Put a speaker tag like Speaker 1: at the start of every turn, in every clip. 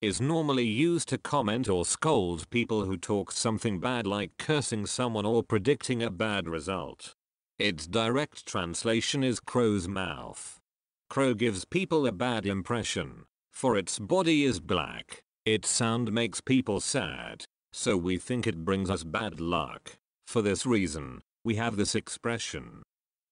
Speaker 1: is normally
Speaker 2: used to comment or scold people who talk something bad like cursing someone or predicting a bad result. Its direct translation is crow's mouth. Crow gives people a bad impression, for its body is black, its sound makes people sad, so we think it brings us bad luck. For this reason, we have this expression.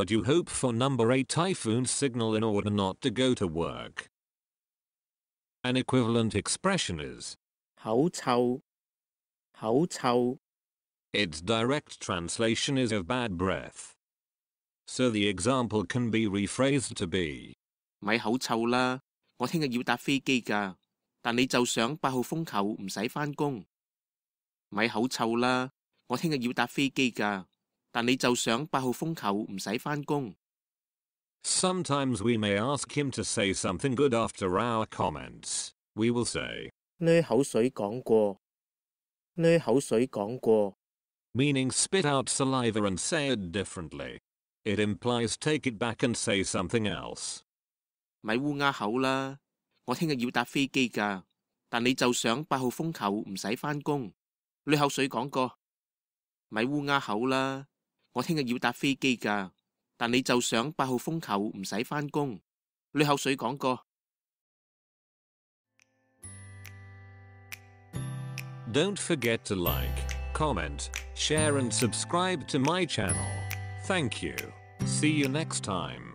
Speaker 2: but you hope for number 8 typhoon signal in order not to go to work. An equivalent expression is
Speaker 1: "好臭，好臭."
Speaker 2: Its direct translation is of bad breath. So the
Speaker 1: example can be rephrased to be 咪口臭啦,我聽日要搭飛機㗎,但你就想八號風球唔使返工。咪口臭啦,我聽日要搭飛機㗎。Sometimes
Speaker 2: we may ask him to say something good after our comments.
Speaker 1: We will say Meaning
Speaker 2: spit out saliva and say it differently. It implies take
Speaker 1: it back and say something else. 咪烏鴉口啦！我聽日要搭飛機㗎，但你就想八號風球唔使返工。呢口水講過，咪烏鴉口啦！我听日要搭飞机噶，但你就上八号风球，唔使返工。濾口水讲过
Speaker 2: Don't forget to like, comment, share and subscribe to my channel. Thank you. See you next time.